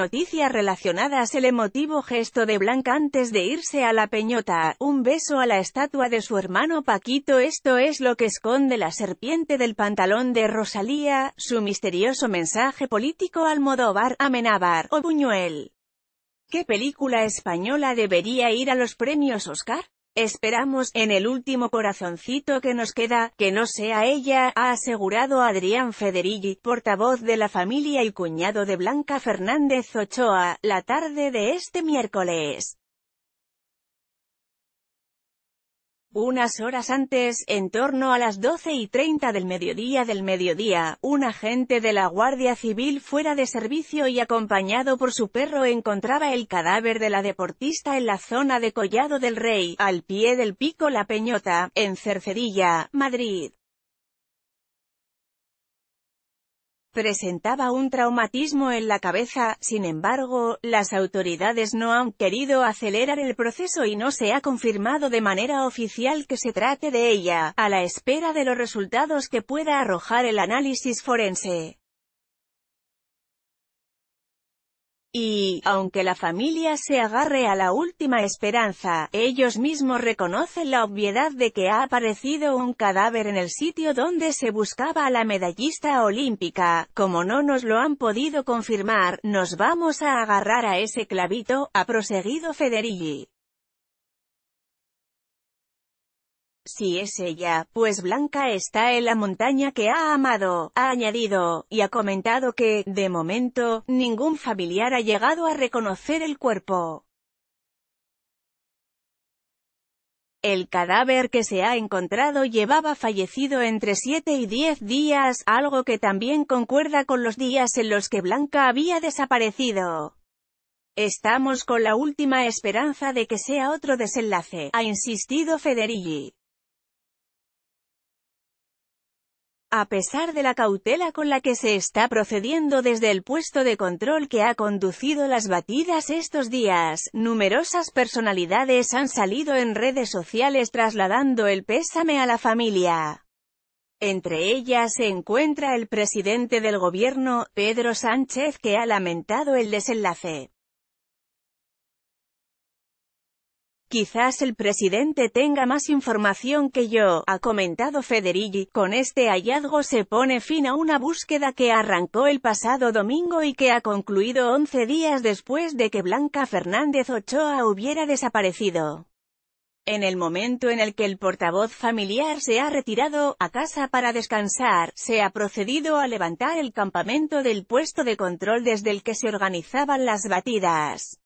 noticias relacionadas el emotivo gesto de Blanca antes de irse a la peñota, un beso a la estatua de su hermano Paquito esto es lo que esconde la serpiente del pantalón de Rosalía, su misterioso mensaje político al Almodóvar, Amenabar o Buñuel. ¿Qué película española debería ir a los premios Oscar? Esperamos, en el último corazoncito que nos queda, que no sea ella, ha asegurado Adrián Federighi, portavoz de la familia y cuñado de Blanca Fernández Ochoa, la tarde de este miércoles. Unas horas antes, en torno a las 12 y 30 del mediodía del mediodía, un agente de la Guardia Civil fuera de servicio y acompañado por su perro encontraba el cadáver de la deportista en la zona de Collado del Rey, al pie del Pico La Peñota, en Cercedilla, Madrid. presentaba un traumatismo en la cabeza, sin embargo, las autoridades no han querido acelerar el proceso y no se ha confirmado de manera oficial que se trate de ella, a la espera de los resultados que pueda arrojar el análisis forense. Y, aunque la familia se agarre a la última esperanza, ellos mismos reconocen la obviedad de que ha aparecido un cadáver en el sitio donde se buscaba a la medallista olímpica. Como no nos lo han podido confirmar, nos vamos a agarrar a ese clavito, ha proseguido Federici. Si es ella, pues Blanca está en la montaña que ha amado, ha añadido, y ha comentado que, de momento, ningún familiar ha llegado a reconocer el cuerpo. El cadáver que se ha encontrado llevaba fallecido entre 7 y 10 días, algo que también concuerda con los días en los que Blanca había desaparecido. Estamos con la última esperanza de que sea otro desenlace, ha insistido Federici. A pesar de la cautela con la que se está procediendo desde el puesto de control que ha conducido las batidas estos días, numerosas personalidades han salido en redes sociales trasladando el pésame a la familia. Entre ellas se encuentra el presidente del gobierno, Pedro Sánchez, que ha lamentado el desenlace. Quizás el presidente tenga más información que yo, ha comentado Federighi. Con este hallazgo se pone fin a una búsqueda que arrancó el pasado domingo y que ha concluido 11 días después de que Blanca Fernández Ochoa hubiera desaparecido. En el momento en el que el portavoz familiar se ha retirado a casa para descansar, se ha procedido a levantar el campamento del puesto de control desde el que se organizaban las batidas.